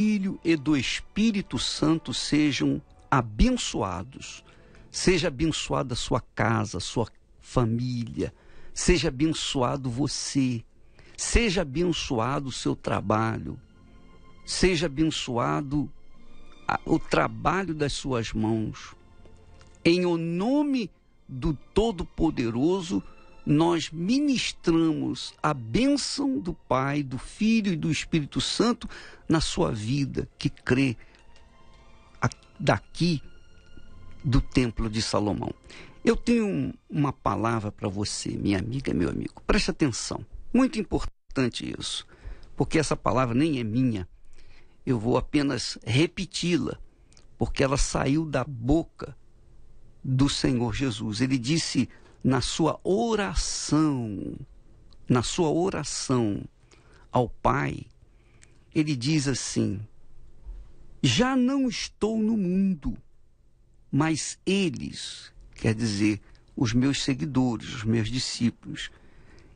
Filho e do Espírito Santo sejam abençoados. Seja abençoada sua casa, sua família. Seja abençoado você. Seja abençoado o seu trabalho. Seja abençoado o trabalho das suas mãos. Em o nome do Todo-Poderoso, nós ministramos a bênção do Pai, do Filho e do Espírito Santo na sua vida que crê daqui do Templo de Salomão. Eu tenho uma palavra para você, minha amiga, meu amigo. Preste atenção. Muito importante isso, porque essa palavra nem é minha. Eu vou apenas repeti-la, porque ela saiu da boca do Senhor Jesus. Ele disse na sua oração, na sua oração ao Pai, ele diz assim: Já não estou no mundo, mas eles, quer dizer, os meus seguidores, os meus discípulos,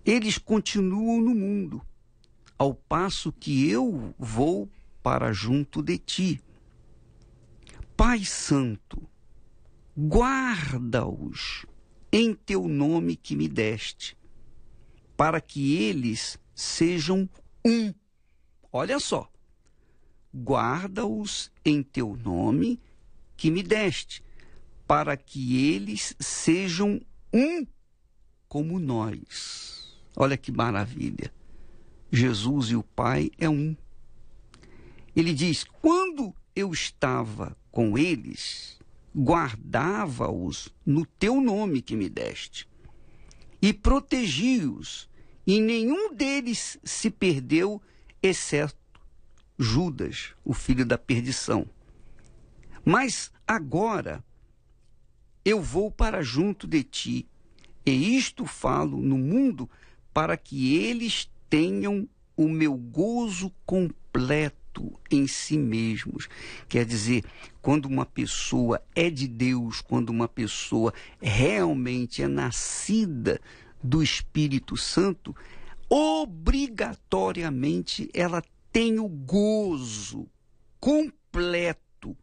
eles continuam no mundo, ao passo que eu vou para junto de ti. Pai Santo, guarda-os em teu nome que me deste, para que eles sejam um. Olha só. Guarda-os em teu nome que me deste, para que eles sejam um como nós. Olha que maravilha. Jesus e o Pai é um. Ele diz: Quando eu estava com eles, guardava-os no teu nome que me deste, e protegi-os, e nenhum deles se perdeu, exceto Judas, o filho da perdição. Mas agora eu vou para junto de ti, e isto falo no mundo para que eles tenham o meu gozo completo em si mesmos. Quer dizer, quando uma pessoa é de Deus, quando uma pessoa realmente é nascida do Espírito Santo, obrigatoriamente ela tem o gozo completo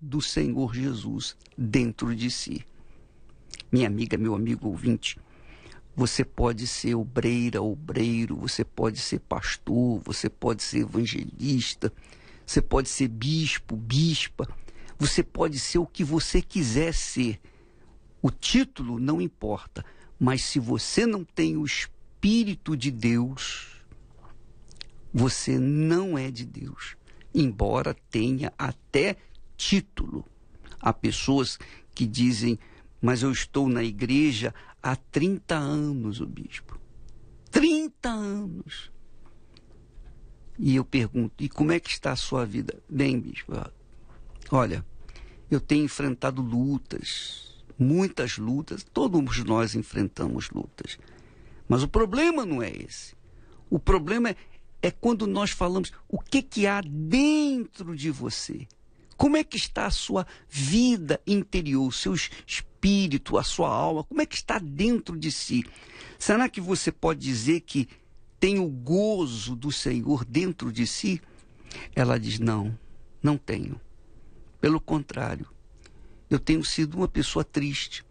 do Senhor Jesus dentro de si. Minha amiga, meu amigo ouvinte, você pode ser obreira, obreiro, você pode ser pastor, você pode ser evangelista, você pode ser bispo, bispa, você pode ser o que você quiser ser. O título não importa, mas se você não tem o Espírito de Deus, você não é de Deus, embora tenha até título. Há pessoas que dizem, mas eu estou na igreja há 30 anos o bispo. 30 anos. E eu pergunto: e como é que está a sua vida? Bem, bispo, olha, eu tenho enfrentado lutas, muitas lutas, todos nós enfrentamos lutas. Mas o problema não é esse. O problema é, é quando nós falamos o que, que há dentro de você. Como é que está a sua vida interior, seus espíritos espírito, a sua alma, como é que está dentro de si? Será que você pode dizer que tem o gozo do Senhor dentro de si? Ela diz: Não, não tenho. Pelo contrário, eu tenho sido uma pessoa triste.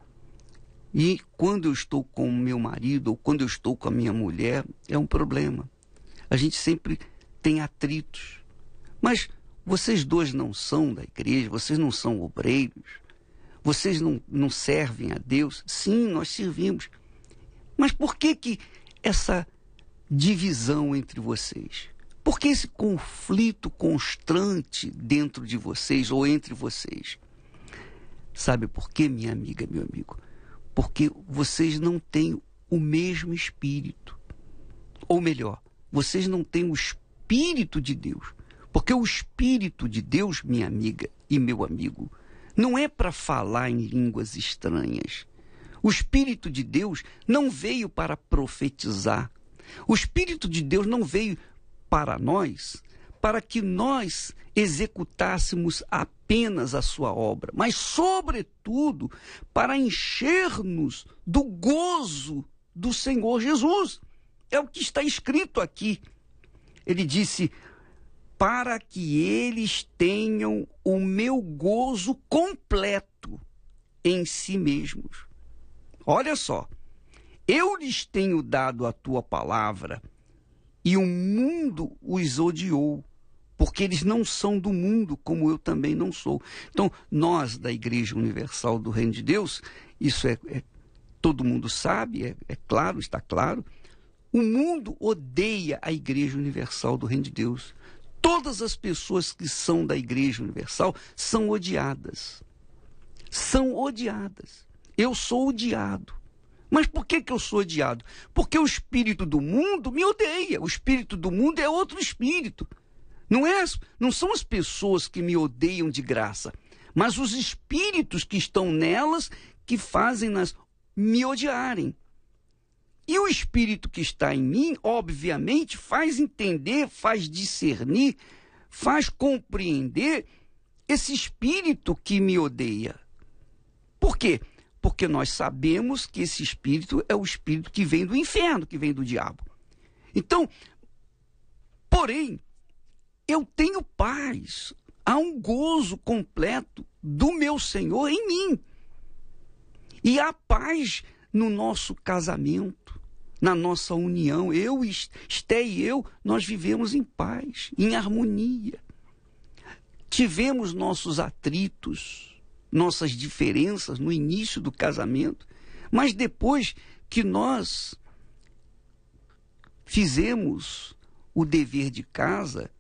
E quando eu estou com o meu marido ou quando eu estou com a minha mulher, é um problema. A gente sempre tem atritos. Mas vocês dois não são da igreja, vocês não são obreiros. Vocês não, não servem a Deus? Sim, nós servimos. Mas por que, que essa divisão entre vocês? Por que esse conflito constante dentro de vocês ou entre vocês? Sabe por quê, minha amiga, meu amigo? Porque vocês não têm o mesmo espírito. Ou melhor, vocês não têm o espírito de Deus. Porque o espírito de Deus, minha amiga e meu amigo, não é para falar em línguas estranhas. O Espírito de Deus não veio para profetizar. O Espírito de Deus não veio para nós para que nós executássemos apenas a sua obra, mas, sobretudo, para encher-nos do gozo do Senhor Jesus. É o que está escrito aqui. Ele disse: para que eles tenham o meu gozo completo em si mesmos. Olha só, eu lhes tenho dado a tua palavra e o mundo os odiou, porque eles não são do mundo, como eu também não sou. Então, nós da Igreja Universal do Reino de Deus, isso é, é todo mundo sabe, é, é claro, está claro. O mundo odeia a Igreja Universal do Reino de Deus todas as pessoas que são da Igreja Universal são odiadas. São odiadas. Eu sou odiado. Mas por que, que eu sou odiado? Porque o espírito do mundo me odeia. O espírito do mundo é outro espírito. Não, é, não são as pessoas que me odeiam de graça, mas os espíritos que estão nelas que fazem-nas me odiarem. E o Espírito que está em mim, obviamente, faz entender, faz discernir, faz compreender esse espírito que me odeia. Por quê? Porque nós sabemos que esse espírito é o espírito que vem do inferno, que vem do diabo. Então, porém, eu tenho paz, há um gozo completo do meu Senhor em mim. E há paz no nosso casamento na nossa união. Eu, Esté e eu, nós vivemos em paz, em harmonia. Tivemos nossos atritos, nossas diferenças no início do casamento, mas depois que nós fizemos o dever de casa,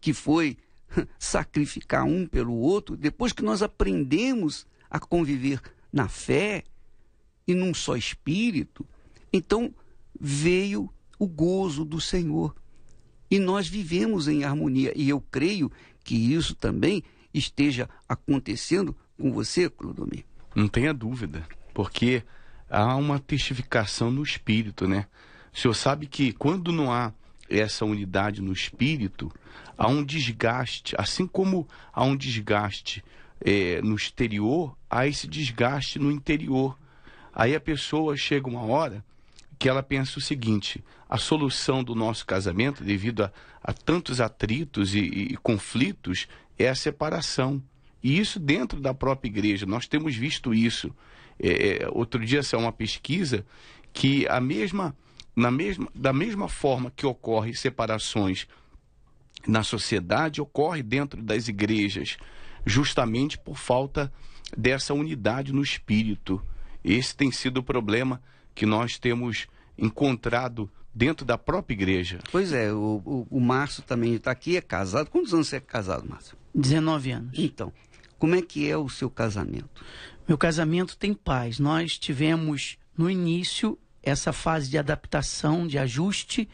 que foi sacrificar um pelo outro, depois que nós aprendemos a conviver na fé e num só espírito, então veio o gozo do Senhor. E nós vivemos em harmonia. E eu creio que isso também esteja acontecendo com você, Clodomir. Não tenha dúvida, porque há uma testificação no espírito, né? O senhor sabe que quando não há essa unidade no espírito, há um desgaste, assim como há um desgaste é, no exterior, há esse desgaste no interior. Aí a pessoa chega uma hora que ela pensa o seguinte: a solução do nosso casamento, devido a, a tantos atritos e, e conflitos, é a separação. E isso dentro da própria igreja, nós temos visto isso. É, é, outro dia saiu uma pesquisa que a mesma, na mesma, da mesma forma que ocorre separações na sociedade, ocorre dentro das igrejas, justamente por falta dessa unidade no espírito. Esse tem sido o problema que nós temos encontrado dentro da própria igreja. Pois é, o, o, o Márcio também está aqui, é casado. Quantos anos você é casado, Márcio? 19 anos. Então, como é que é o seu casamento? Meu casamento tem paz. Nós tivemos no início essa fase de adaptação, de ajuste,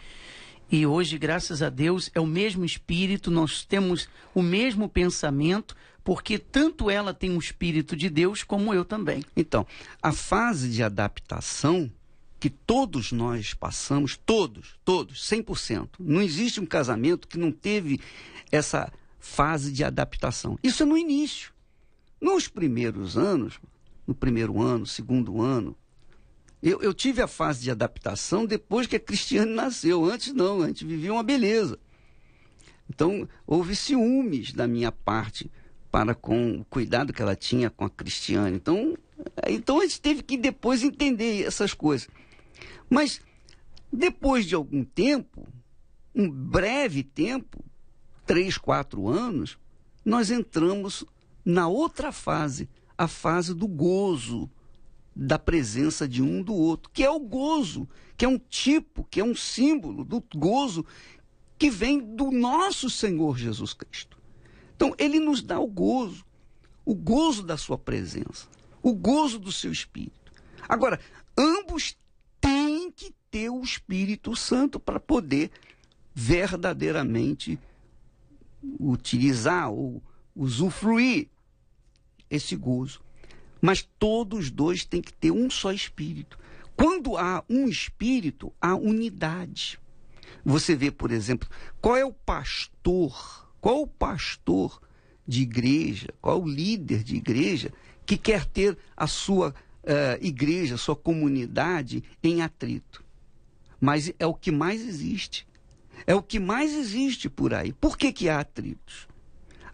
e hoje, graças a Deus, é o mesmo espírito, nós temos o mesmo pensamento, porque tanto ela tem um espírito de Deus como eu também. Então, a fase de adaptação que todos nós passamos, todos, todos, 100%. Não existe um casamento que não teve essa fase de adaptação. Isso é no início. Nos primeiros anos, no primeiro ano, segundo ano, eu, eu, tive a fase de adaptação depois que a Cristiane nasceu. Antes não, antes vivia uma beleza. Então, houve ciúmes da minha parte para com o cuidado que ela tinha com a Cristiane. Então, é, então a gente teve que depois entender essas coisas. Mas depois de algum tempo, um breve tempo, três, quatro anos, nós entramos na outra fase, a fase do gozo da presença de um do outro, que é o gozo, que é um tipo, que é um símbolo do gozo que vem do nosso Senhor Jesus Cristo. Então, ele nos dá o gozo, o gozo da sua presença, o gozo do seu espírito. Agora, ambos têm que ter o Espírito Santo para poder verdadeiramente utilizar ou usufruir esse gozo. Mas todos dois têm que ter um só espírito. Quando há um espírito, há unidade. Você vê, por exemplo, qual é o pastor qual o pastor de igreja, qual o líder de igreja que quer ter a sua uh, igreja, sua comunidade em atrito? Mas é o que mais existe. É o que mais existe por aí. Por que, que há atritos?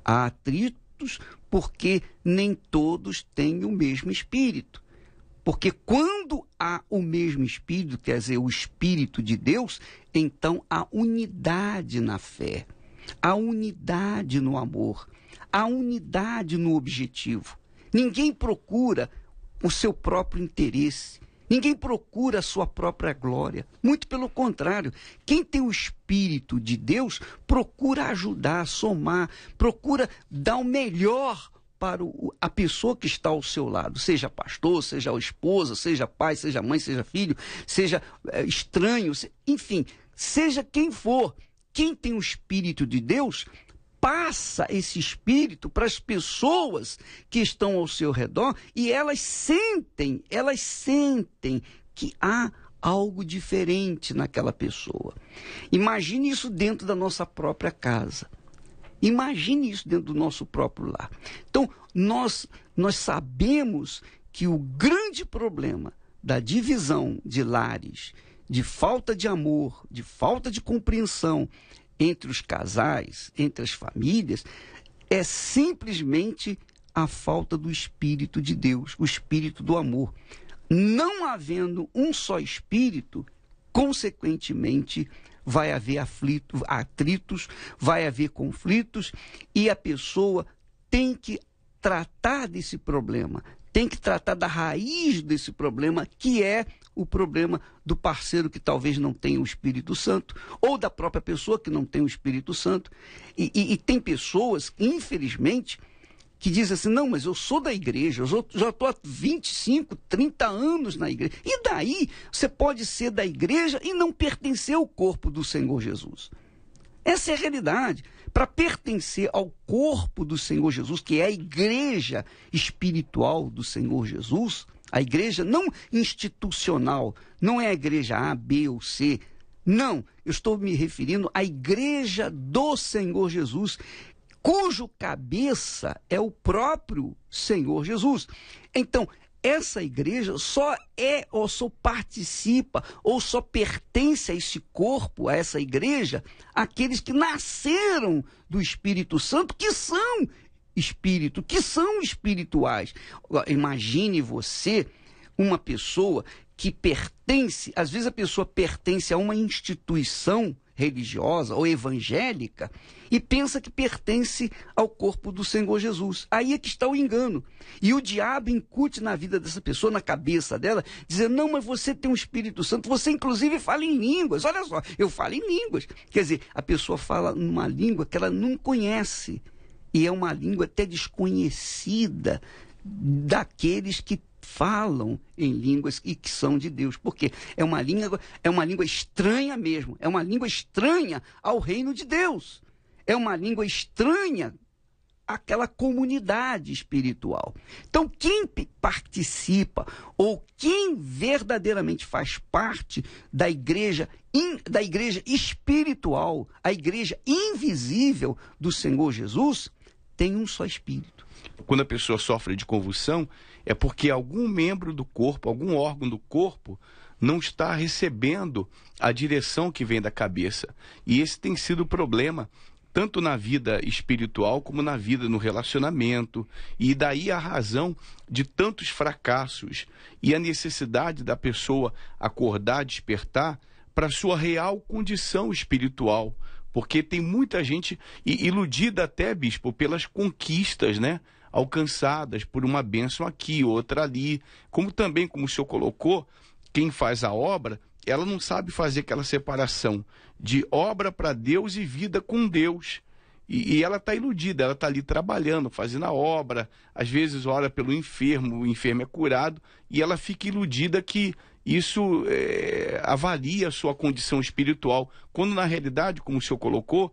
Há atritos porque nem todos têm o mesmo espírito. Porque quando há o mesmo espírito, quer dizer, o espírito de Deus, então há unidade na fé a unidade no amor, a unidade no objetivo. Ninguém procura o seu próprio interesse, ninguém procura a sua própria glória. Muito pelo contrário, quem tem o Espírito de Deus procura ajudar, somar, procura dar o melhor para a pessoa que está ao seu lado, seja pastor, seja esposa, seja pai, seja mãe, seja filho, seja eh, estranho, enfim, seja quem for, quem tem o Espírito de Deus passa esse espírito para as pessoas que estão ao seu redor e elas sentem, elas sentem que há algo diferente naquela pessoa. Imagine isso dentro da nossa própria casa. Imagine isso dentro do nosso próprio lar. Então, nós nós sabemos que o grande problema da divisão de lares de falta de amor, de falta de compreensão entre os casais, entre as famílias, é simplesmente a falta do Espírito de Deus, o Espírito do amor. Não havendo um só Espírito, consequentemente, vai haver aflito, atritos, vai haver conflitos e a pessoa tem que tratar desse problema, tem que tratar da raiz desse problema, que é o problema do parceiro que talvez não tenha o Espírito Santo, ou da própria pessoa que não tem o Espírito Santo. E, e, e tem pessoas, infelizmente, que dizem assim: não, mas eu sou da igreja, eu já estou há 25, 30 anos na igreja. E daí você pode ser da igreja e não pertencer ao corpo do Senhor Jesus. Essa é a realidade para pertencer ao corpo do Senhor Jesus, que é a igreja espiritual do Senhor Jesus, a igreja não institucional, não é a igreja A, B ou C. Não, eu estou me referindo à igreja do Senhor Jesus, cujo cabeça é o próprio Senhor Jesus. Então, essa igreja só é ou só participa ou só pertence a esse corpo, a essa igreja, aqueles que nasceram do Espírito Santo, que são espírito, que são espirituais. Imagine você uma pessoa que pertence, às vezes a pessoa pertence a uma instituição religiosa ou evangélica e pensa que pertence ao corpo do Senhor Jesus. Aí é que está o engano. E o diabo incute na vida dessa pessoa, na cabeça dela, dizendo: não, mas você tem o um Espírito Santo, você inclusive fala em línguas. Olha só, eu falo em línguas. Quer dizer, a pessoa fala numa língua que ela não conhece. E é uma língua até desconhecida daqueles que falam em línguas e que são de Deus, porque é uma língua, é uma língua estranha mesmo, é uma língua estranha ao reino de Deus. É uma língua estranha àquela comunidade espiritual. Então, quem participa ou quem verdadeiramente faz parte da igreja da igreja espiritual, a igreja invisível do Senhor Jesus, tem um só espírito. Quando a pessoa sofre de convulsão, é porque algum membro do corpo, algum órgão do corpo, não está recebendo a direção que vem da cabeça. E esse tem sido o problema, tanto na vida espiritual como na vida no relacionamento. E daí a razão de tantos fracassos e a necessidade da pessoa acordar, despertar para a sua real condição espiritual. Porque tem muita gente iludida até, bispo, pelas conquistas, né? alcançadas por uma bênção aqui, outra ali. Como também, como o senhor colocou, quem faz a obra, ela não sabe fazer aquela separação de obra para Deus e vida com Deus. E, e ela está iludida, ela está ali trabalhando, fazendo a obra, às vezes ora pelo enfermo, o enfermo é curado, e ela fica iludida que isso é, avalia a sua condição espiritual, quando na realidade, como o senhor colocou,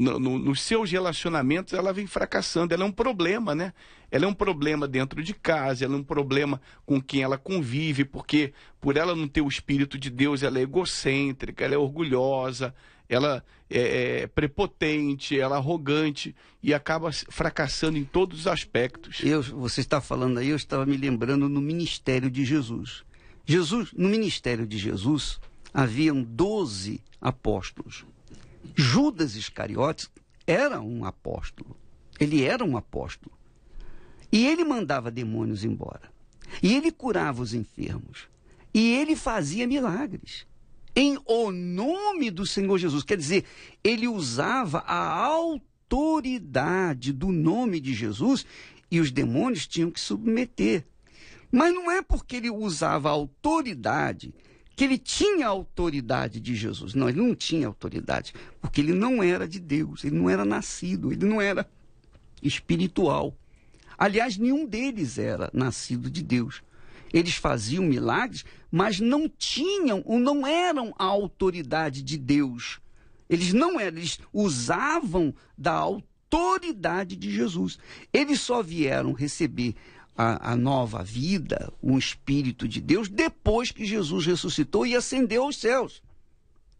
no, no, nos seus relacionamentos, ela vem fracassando. Ela é um problema, né? Ela é um problema dentro de casa, ela é um problema com quem ela convive, porque por ela não ter o Espírito de Deus, ela é egocêntrica, ela é orgulhosa, ela é, é, prepotente, ela é arrogante e acaba fracassando em todos os aspectos. Eu, você está falando aí, eu estava me lembrando no ministério de Jesus. Jesus, no ministério de Jesus, haviam 12 apóstolos. Judas Iscariotes era um apóstolo. Ele era um apóstolo. E ele mandava demônios embora. E ele curava os enfermos. E ele fazia milagres. Em o nome do Senhor Jesus. Quer dizer, ele usava a autoridade do nome de Jesus e os demônios tinham que submeter. Mas não é porque ele usava a autoridade que ele tinha a autoridade de Jesus. Não, ele não tinha autoridade, porque ele não era de Deus, ele não era nascido, ele não era espiritual. Aliás, nenhum deles era nascido de Deus. Eles faziam milagres, mas não tinham ou não eram a autoridade de Deus. Eles não eram, eles usavam da autoridade de Jesus. Eles só vieram receber a, a, nova vida, o espírito de Deus, depois que Jesus ressuscitou e ascendeu aos céus.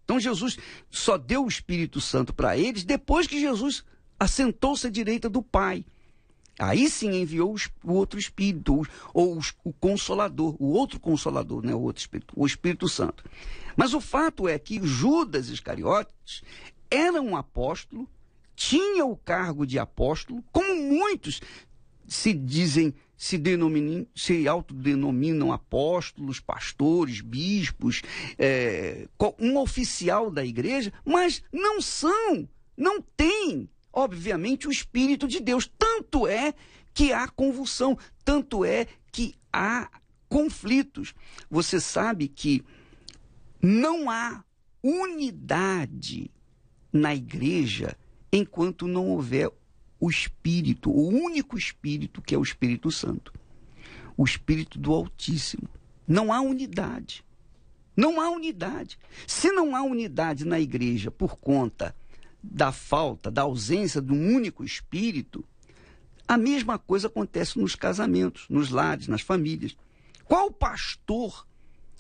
Então Jesus só deu o Espírito Santo para eles depois que Jesus assentou-se à direita do Pai. Aí sim enviou o outro Espírito, ou o Consolador, o outro Consolador, né? o outro Espírito, o Espírito Santo. Mas o fato é que Judas Iscariotes era um apóstolo, tinha o cargo de apóstolo, como muitos se dizem se, denominam, se autodenominam apóstolos, pastores, bispos, é, um oficial da igreja, mas não são, não têm, obviamente, o Espírito de Deus. Tanto é que há convulsão, tanto é que há conflitos. Você sabe que não há unidade na igreja enquanto não houver o Espírito, o único Espírito que é o Espírito Santo, o Espírito do Altíssimo. Não há unidade. Não há unidade. Se não há unidade na igreja por conta da falta, da ausência de um único Espírito, a mesma coisa acontece nos casamentos, nos lares, nas famílias. Qual pastor,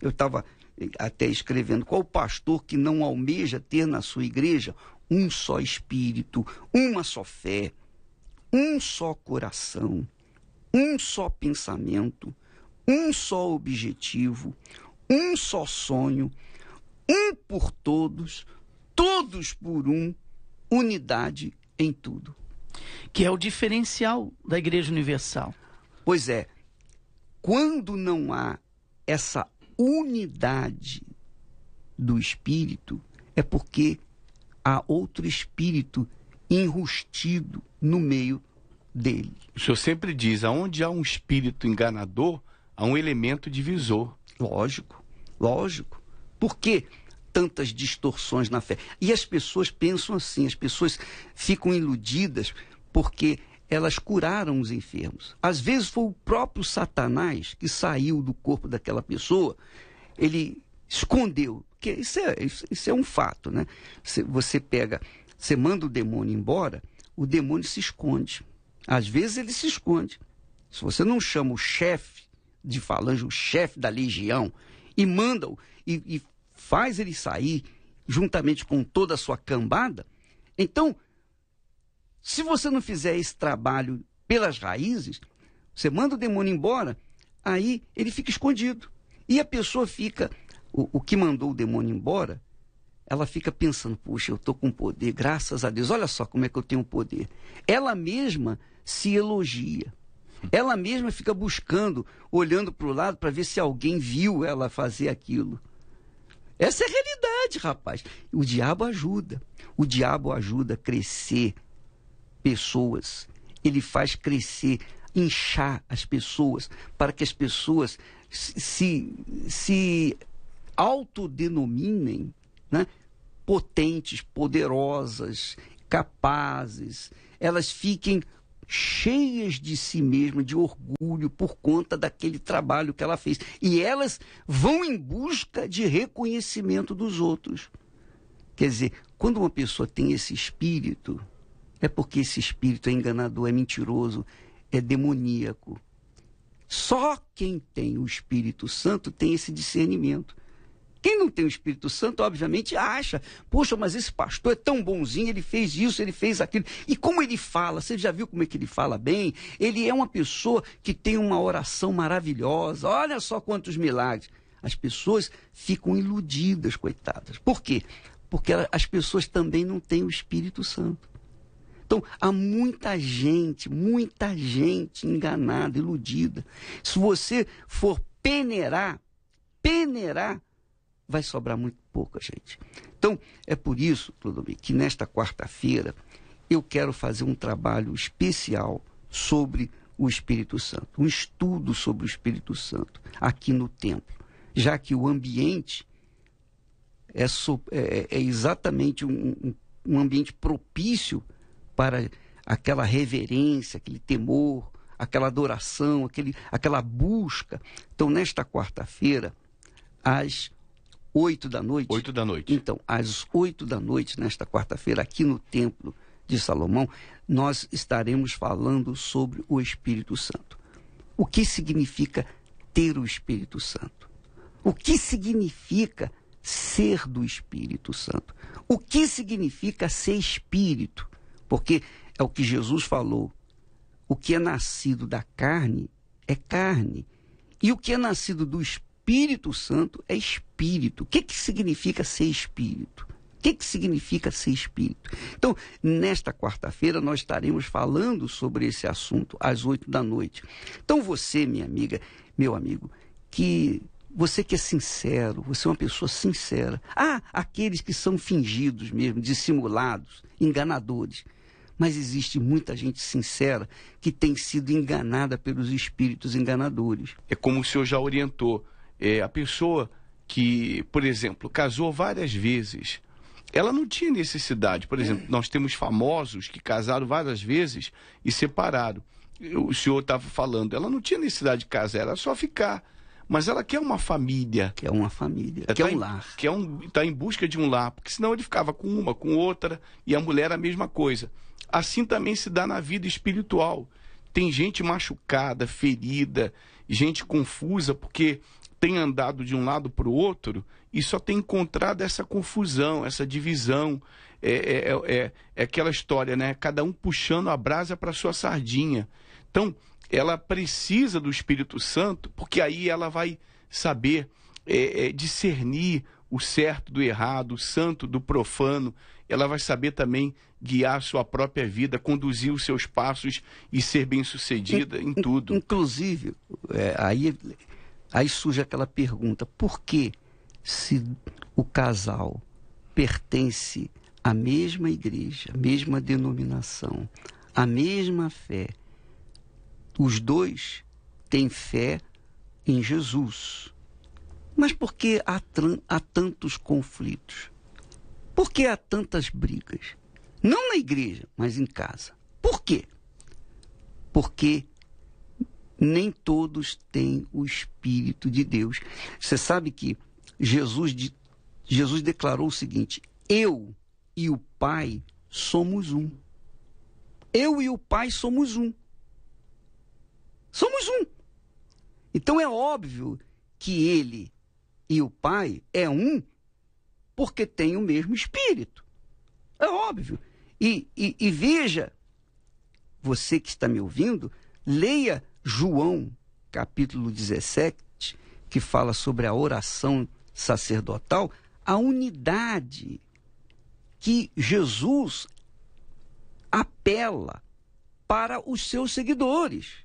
eu estava eh, até escrevendo, qual pastor que não almeja ter na sua igreja um só espírito, uma só fé, um só coração, um só pensamento, um só objetivo, um só sonho, um por todos, todos por um, unidade em tudo. Que é o diferencial da Igreja Universal. Pois é, quando não há essa unidade do espírito, é porque há outro espírito enrustido no meio dele. O senhor sempre diz: aonde há um espírito enganador, há um elemento divisor. Lógico, lógico. Por que Tantas distorções na fé. E as pessoas pensam assim, as pessoas ficam iludidas porque elas curaram os enfermos. Às vezes foi o próprio Satanás que saiu do corpo daquela pessoa, ele escondeu. Que isso, é, isso é um fato, né? Você pega você manda o demônio embora, o demônio se esconde. Às vezes ele se esconde. Se você não chama o chefe de falange, o chefe da legião, e manda-o e, e faz ele sair juntamente com toda a sua cambada, então, se você não fizer esse trabalho pelas raízes, você manda o demônio embora, aí ele fica escondido. E a pessoa fica. O, o que mandou o demônio embora ela fica pensando: puxa, eu estou com poder, graças a Deus, olha só como é que eu tenho poder. Ela mesma se elogia. Ela mesma fica buscando, olhando para o lado para ver se alguém viu ela fazer aquilo. Essa é a realidade, rapaz. O diabo ajuda. O diabo ajuda a crescer pessoas. Ele faz crescer, inchar as pessoas, para que as pessoas se, se autodenominem né? potentes, poderosas, capazes, elas fiquem cheias de si mesmas, de orgulho por conta daquele trabalho que ela fez. E elas vão em busca de reconhecimento dos outros. Quer dizer, quando uma pessoa tem esse espírito, é porque esse espírito é enganador, é mentiroso, é demoníaco. Só quem tem o Espírito Santo tem esse discernimento. Quem não tem o Espírito Santo, obviamente, acha, poxa, mas esse pastor é tão bonzinho, ele fez isso, ele fez aquilo. E como ele fala, você já viu como é que ele fala bem? Ele é uma pessoa que tem uma oração maravilhosa, olha só quantos milagres. As pessoas ficam iludidas, coitadas. Por quê? Porque as pessoas também não têm o Espírito Santo. Então, há muita gente, muita gente enganada, iludida. Se você for peneirar, peneirar vai sobrar muito pouca gente. Então, é por isso, Clodomir, que nesta quarta-feira eu quero fazer um trabalho especial sobre o Espírito Santo, um estudo sobre o Espírito Santo aqui no templo, já que o ambiente é, so, é, é exatamente um, um ambiente propício para aquela reverência, aquele temor, aquela adoração, aquele, aquela busca. Então, nesta quarta-feira, às oito da noite? oito da noite. Então, às oito da noite, nesta quarta-feira, aqui no Templo de Salomão, nós estaremos falando sobre o Espírito Santo. O que significa ter o Espírito Santo? O que significa ser do Espírito Santo? O que significa ser espírito? Porque é o que Jesus falou. O que é nascido da carne é carne. E o que é nascido do Espírito Espírito Santo é espírito. O que, que significa ser espírito? O que, que significa ser espírito? Então, nesta quarta-feira, nós estaremos falando sobre esse assunto às oito da noite. Então, você, minha amiga, meu amigo, que você que é sincero, você é uma pessoa sincera. Há aqueles que são fingidos mesmo, dissimulados, enganadores. Mas existe muita gente sincera que tem sido enganada pelos espíritos enganadores. É como o senhor já orientou. É, a pessoa que, por exemplo, casou várias vezes, ela não tinha necessidade. Por exemplo, nós temos famosos que casaram várias vezes e separaram. O senhor estava falando, ela não tinha necessidade de casar, era só ficar. Mas ela quer uma família. Quer uma família, ela quer tá um lar. quer um, está em busca de um lar, porque senão ele ficava com uma, com outra, e a mulher a mesma coisa. Assim também se dá na vida espiritual. Tem gente machucada, ferida, gente confusa, porque tem andado de um lado para o outro e só tem encontrado essa confusão, essa divisão. É, é, é, é, é aquela história, né? Cada um puxando a brasa para sua sardinha. Então, ela precisa do Espírito Santo, porque aí ela vai saber é, é, discernir o certo do errado, o santo do profano. Ela vai saber também guiar a sua própria vida, conduzir os seus passos e ser bem-sucedida em tudo. Inclusive, é, aí Aí surge aquela pergunta: por que, se o casal pertence à mesma igreja, à mesma denominação, à mesma fé, os dois têm fé em Jesus? Mas por que há, há tantos conflitos? Por que há tantas brigas? Não na igreja, mas em casa. Por quê? Porque nem todos têm o Espírito de Deus. Você sabe que Jesus, de, Jesus declarou o seguinte: Eu e o Pai somos um. Eu e o Pai somos um. Somos um. Então é óbvio que ele e o Pai é um porque tem o mesmo Espírito. É óbvio. E, e, e veja, você que está me ouvindo, leia João, capítulo 17, que fala sobre a oração sacerdotal, a unidade que Jesus apela para os seus seguidores.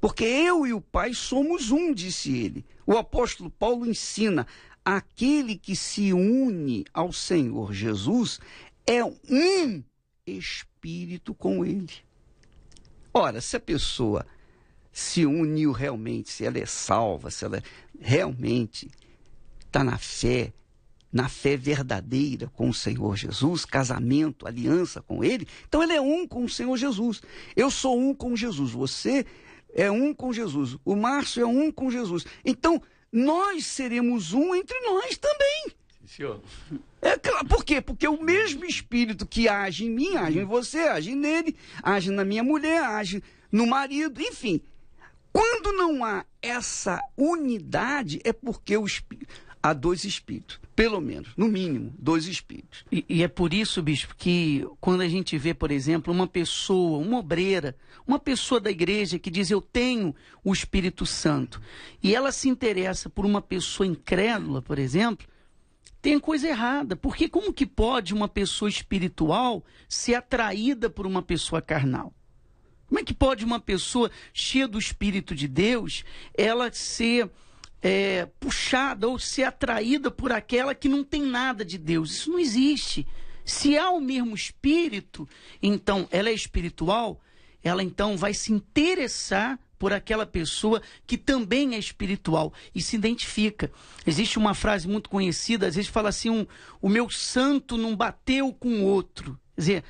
Porque eu e o Pai somos um, disse ele. O apóstolo Paulo ensina: aquele que se une ao Senhor Jesus é um espírito com ele. Ora, se a pessoa se uniu realmente, se ela é salva, se ela realmente está na fé, na fé verdadeira com o Senhor Jesus, casamento, aliança com Ele, então ela é um com o Senhor Jesus. Eu sou um com Jesus, você é um com Jesus, o Márcio é um com Jesus. Então, nós seremos um entre nós também. Senhor. É por quê? Porque o mesmo Espírito que age em mim, age em você, age nele, age na minha mulher, age no marido, enfim. Quando não há essa unidade, é porque o espírito, há dois espíritos, pelo menos, no mínimo, dois espíritos. E, e, é por isso, bispo, que quando a gente vê, por exemplo, uma pessoa, uma obreira, uma pessoa da igreja que diz eu tenho o Espírito Santo, e ela se interessa por uma pessoa incrédula, por exemplo, tem coisa errada, porque como que pode uma pessoa espiritual ser atraída por uma pessoa carnal? Como é que pode uma pessoa cheia do Espírito de Deus ela ser é, puxada ou ser atraída por aquela que não tem nada de Deus? Isso não existe. Se há o mesmo espírito, então ela é espiritual, ela então vai se interessar por aquela pessoa que também é espiritual e se identifica. Existe uma frase muito conhecida, às vezes fala assim: um, o meu santo não bateu com o outro. Quer dizer,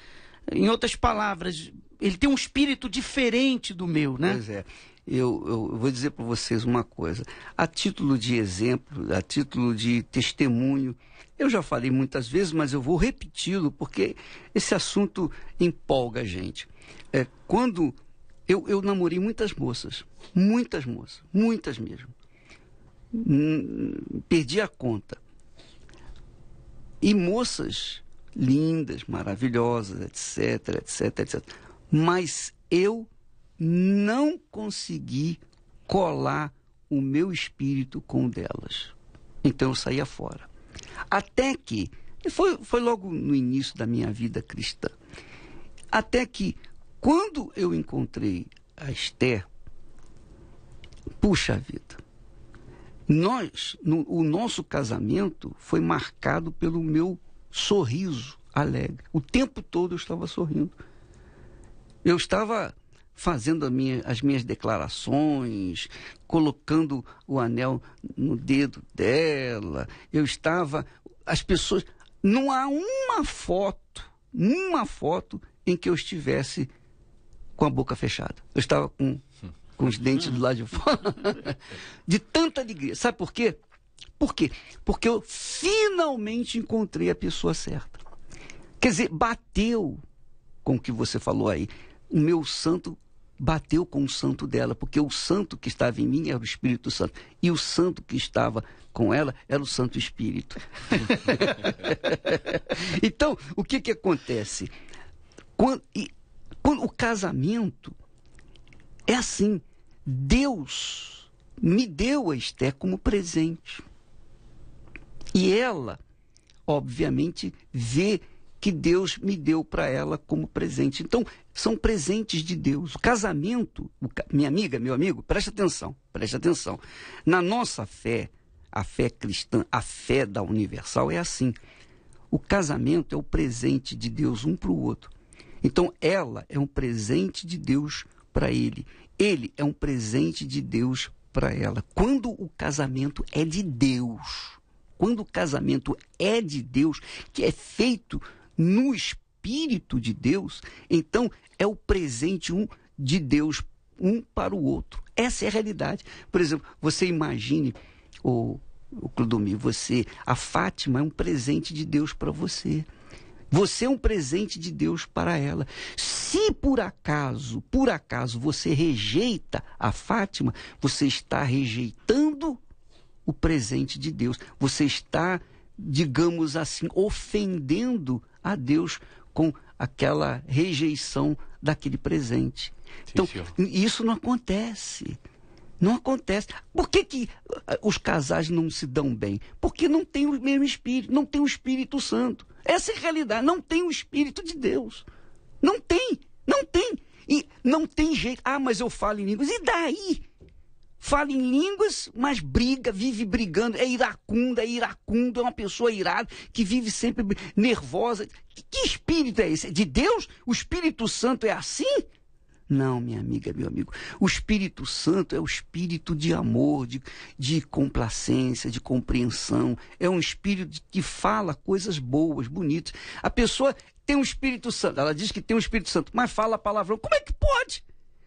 em outras palavras, ele tem um espírito diferente do meu, né? Pois é. Eu, eu vou dizer para vocês uma coisa. A título de exemplo, a título de testemunho, eu já falei muitas vezes, mas eu vou repeti-lo porque esse assunto empolga a gente. É, quando eu, eu namorei muitas moças, muitas moças, muitas mesmo. Hum, perdi a conta. E moças lindas, maravilhosas, etc, etc, etc mas eu não consegui colar o meu espírito com o delas. Então eu saía fora. Até que, foi, foi logo no início da minha vida cristã, até que quando eu encontrei a Esther, puxa vida, nós, no, o nosso casamento foi marcado pelo meu sorriso alegre. O tempo todo eu estava sorrindo. Eu estava fazendo minha, as minhas declarações, colocando o anel no dedo dela. Eu estava. As pessoas. Não há uma foto, uma foto em que eu estivesse com a boca fechada. Eu estava com, com os dentes do lado de fora. De tanta alegria. Sabe por quê? Por quê? Porque eu finalmente encontrei a pessoa certa. Quer dizer, bateu com o que você falou aí o meu santo bateu com o santo dela, porque o santo que estava em mim era o Espírito Santo, e o santo que estava com ela era o Santo Espírito. então, o que que acontece? Quando, e, quando o casamento é assim, Deus me deu a Esté como presente. E ela, obviamente, vê que Deus me deu para ela como presente. Então, são presentes de Deus. O casamento, o minha amiga, meu amigo, preste atenção, preste atenção. Na nossa fé, a fé cristã, a fé da universal é assim. O casamento é o presente de Deus um para o outro. Então, ela é um presente de Deus para ele. Ele é um presente de Deus para ela. Quando o casamento é de Deus, quando o casamento é de Deus, que é feito no Espírito de Deus, então é o presente um de Deus, um para o outro. Essa é a realidade. Por exemplo, você imagine, o Clodomir, você, a Fátima é um presente de Deus para você. Você é um presente de Deus para ela. Se por acaso, por acaso você rejeita a Fátima, você está rejeitando o presente de Deus. Você está, digamos assim, ofendendo a Deus com aquela rejeição daquele presente. Sim, então, senhor. isso não acontece. Não acontece. Por que, que ah, ah, os casais não se dão bem? Porque não tem o mesmo espírito, não tem o Espírito Santo. Essa é a realidade, não tem o Espírito de Deus. Não tem, não tem. E não tem jeito. Ah, mas eu falo em línguas. E daí? fala em línguas, mas briga, vive brigando, é iracunda, é iracundo, é uma pessoa irada que vive sempre nervosa. Que, que espírito é esse? É de Deus? O Espírito Santo é assim? Não, minha amiga, meu amigo. O Espírito Santo é o espírito de amor, de, de complacência, de compreensão. É um espírito que fala coisas boas, bonitas. A pessoa tem um Espírito Santo, ela diz que tem um Espírito Santo, mas fala palavrão. Como é que pode?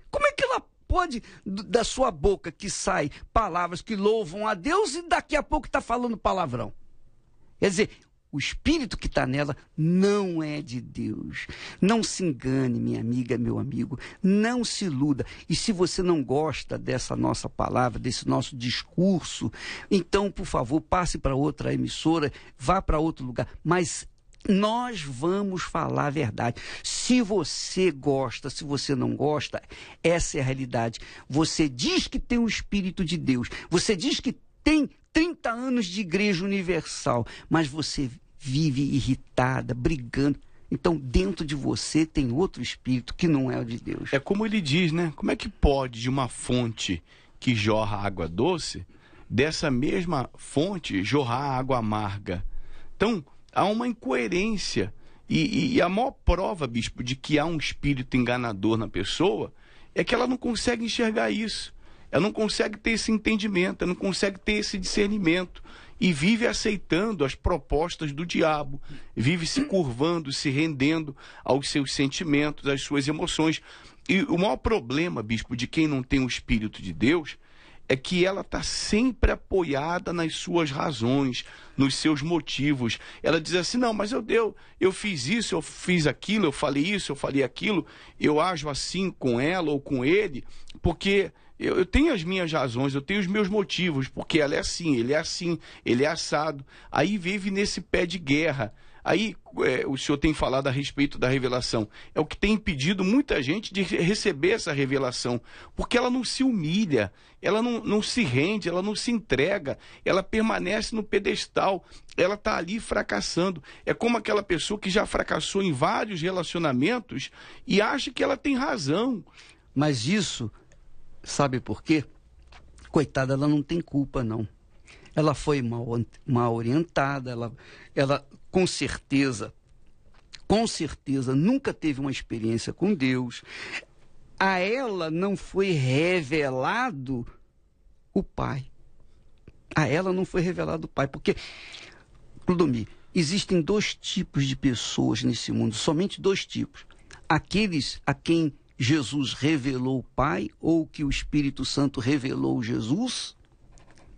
Como é que ela pode da sua boca que sai palavras que louvam a Deus e daqui a pouco está falando palavrão. Quer dizer, o espírito que está nela não é de Deus. Não se engane, minha amiga, meu amigo. Não se iluda. E se você não gosta dessa nossa palavra, desse nosso discurso, então, por favor, passe para outra emissora, vá para outro lugar. Mas nós vamos falar a verdade. Se você gosta, se você não gosta, essa é a realidade. Você diz que tem o Espírito de Deus, você diz que tem 30 anos de Igreja Universal, mas você vive irritada, brigando. Então, dentro de você tem outro espírito que não é o de Deus. É como ele diz, né? Como é que pode de uma fonte que jorra água doce, dessa mesma fonte jorrar água amarga? Então, há uma incoerência e, e, a maior prova, bispo, de que há um espírito enganador na pessoa é que ela não consegue enxergar isso. Ela não consegue ter esse entendimento, ela não consegue ter esse discernimento e vive aceitando as propostas do diabo, vive se curvando, se rendendo aos seus sentimentos, às suas emoções. E o maior problema, bispo, de quem não tem o Espírito de Deus é que ela está sempre apoiada nas suas razões, nos seus motivos. Ela diz assim: não, mas eu deu, eu fiz isso, eu fiz aquilo, eu falei isso, eu falei aquilo, eu ajo assim com ela ou com ele, porque eu, eu, tenho as minhas razões, eu tenho os meus motivos, porque ela é assim, ele é assim, ele é assado. Aí vive nesse pé de guerra. Aí é, o senhor tem falado a respeito da revelação. É o que tem impedido muita gente de receber essa revelação, porque ela não se humilha, ela não, não se rende, ela não se entrega, ela permanece no pedestal, ela está ali fracassando. É como aquela pessoa que já fracassou em vários relacionamentos e acha que ela tem razão. Mas isso, sabe por quê? Coitada, ela não tem culpa, não ela foi mal, mal orientada, ela, ela com certeza, com certeza nunca teve uma experiência com Deus. A ela não foi revelado o Pai. A ela não foi revelado o Pai, porque Clodomir, existem dois tipos de pessoas nesse mundo, somente dois tipos. Aqueles a quem Jesus revelou o Pai ou que o Espírito Santo revelou Jesus,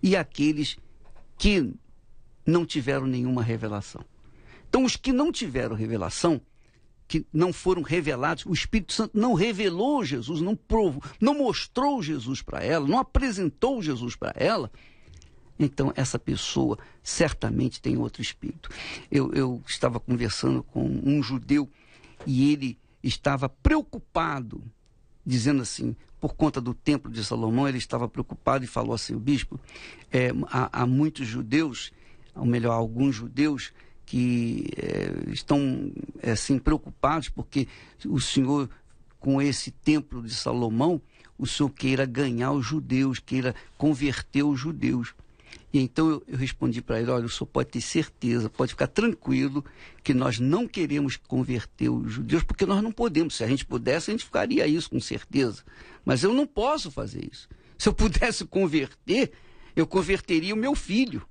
e aqueles que não tiveram nenhuma revelação. Então, os que não tiveram revelação, que não foram revelados, o Espírito Santo não revelou Jesus, não provou, não mostrou Jesus para ela, não apresentou Jesus para ela, então essa pessoa certamente tem outro espírito. Eu, eu estava conversando com um judeu e ele estava preocupado dizendo assim, por conta do templo de Salomão, ele estava preocupado e falou assim: o bispo, é, há, há, muitos judeus, ou melhor, alguns judeus, que é, estão é, assim preocupados porque o senhor, com esse templo de Salomão, o senhor queira ganhar os judeus, queira converter os judeus. E então eu, eu respondi para ele: olha, o senhor pode ter certeza, pode ficar tranquilo que nós não queremos converter os judeus, porque nós não podemos. Se a gente pudesse, a gente ficaria isso com certeza. Mas eu não posso fazer isso. Se eu pudesse converter, eu converteria o meu filho.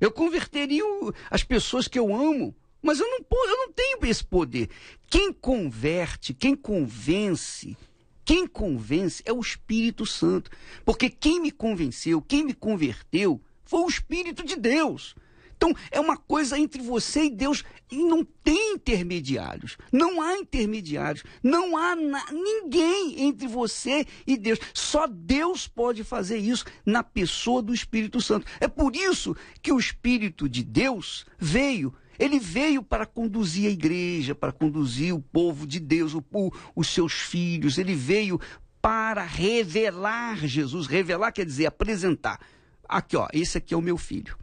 Eu converteria o, as pessoas que eu amo. Mas eu não, eu não tenho esse poder. Quem converte, quem convence, quem convence é o Espírito Santo. Porque quem me convenceu, quem me converteu, foi o Espírito de Deus. Então, é uma coisa entre você e Deus e não tem intermediários. Não há intermediários. Não há ninguém entre você e Deus. Só Deus pode fazer isso na pessoa do Espírito Santo. É por isso que o Espírito de Deus veio. Ele veio para conduzir a igreja, para conduzir o povo de Deus, o, o, os seus filhos. Ele veio para revelar Jesus. Revelar quer dizer apresentar. Aqui, ó, esse aqui é o meu filho.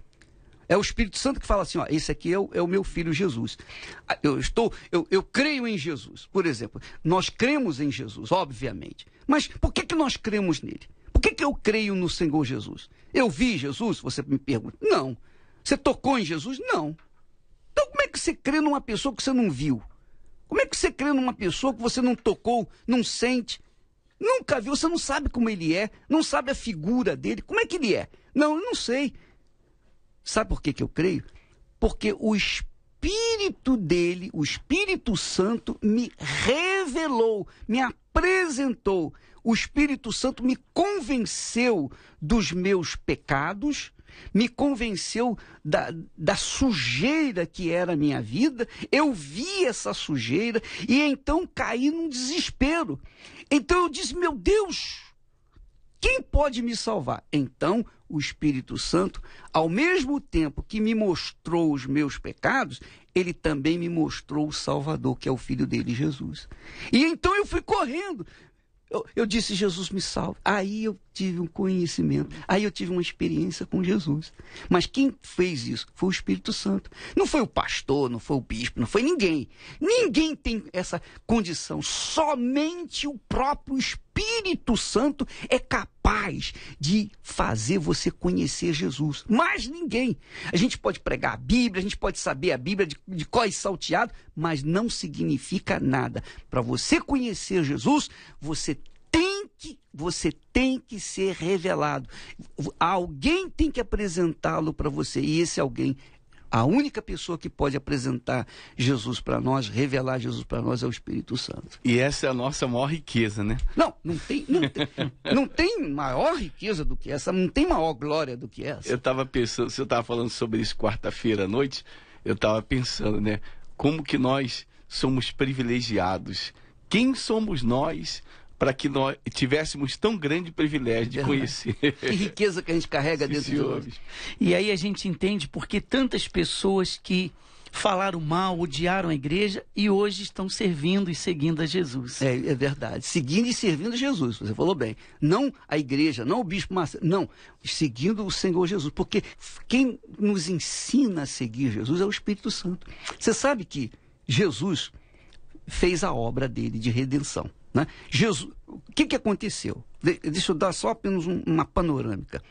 É o Espírito Santo que fala assim, ó, esse aqui é o, é o meu filho Jesus. Ah, eu estou, eu, eu creio em Jesus, por exemplo. Nós cremos em Jesus, obviamente. Mas por que, que nós cremos nele? Por que, que eu creio no Senhor Jesus? Eu vi Jesus? Você me pergunta. Não. Você tocou em Jesus? Não. Então como é que você crê numa pessoa que você não viu? Como é que você crê numa pessoa que você não tocou, não sente? Nunca viu, você não sabe como ele é, não sabe a figura dele, como é que ele é? Não, não sei. Sabe por que, que eu creio? Porque o Espírito dele, o Espírito Santo, me revelou, me apresentou. O Espírito Santo me convenceu dos meus pecados, me convenceu da, da sujeira que era a minha vida, eu vi essa sujeira e então caí num desespero. Então eu disse: meu Deus, quem pode me salvar? Então, o Espírito Santo, ao mesmo tempo que me mostrou os meus pecados, ele também me mostrou o Salvador, que é o filho dele, Jesus. E então eu fui correndo. Eu, eu disse, Jesus me salve. Aí eu tive um conhecimento, aí eu tive uma experiência com Jesus. Mas quem fez isso? Foi o Espírito Santo. Não foi o pastor, não foi o bispo, não foi ninguém. Ninguém tem essa condição. Somente o próprio Espírito Espírito Santo é capaz de fazer você conhecer Jesus. Mais ninguém. A gente pode pregar a Bíblia, a gente pode saber a Bíblia de, de có e salteado, mas não significa nada. Para você conhecer Jesus, você tem que você tem que ser revelado. Alguém tem que apresentá-lo para você e esse alguém a única pessoa que pode apresentar Jesus para nós, revelar Jesus para nós, é o Espírito Santo. E essa é a nossa maior riqueza, né? Não, não tem, não tem, não tem maior riqueza do que essa, não tem maior glória do que essa. Eu estava pensando, você estava falando sobre isso quarta-feira à noite, eu estava pensando, né? Como que nós somos privilegiados? Quem somos nós para que nós tivéssemos tão grande privilégio de conhecer. Que riqueza que a gente carrega Sim, dentro de nós. E aí a gente entende por que tantas pessoas que falaram mal, odiaram a igreja e hoje estão servindo e seguindo a Jesus. É, é verdade. Seguindo e servindo a Jesus, você falou bem. Não a igreja, não o bispo Marcelo, não. Seguindo o Senhor Jesus. Porque quem nos ensina a seguir Jesus é o Espírito Santo. Você sabe que Jesus fez a obra dele de redenção. Né? Jesus, o que, que aconteceu? De, deixa eu dar só apenas um, uma panorâmica.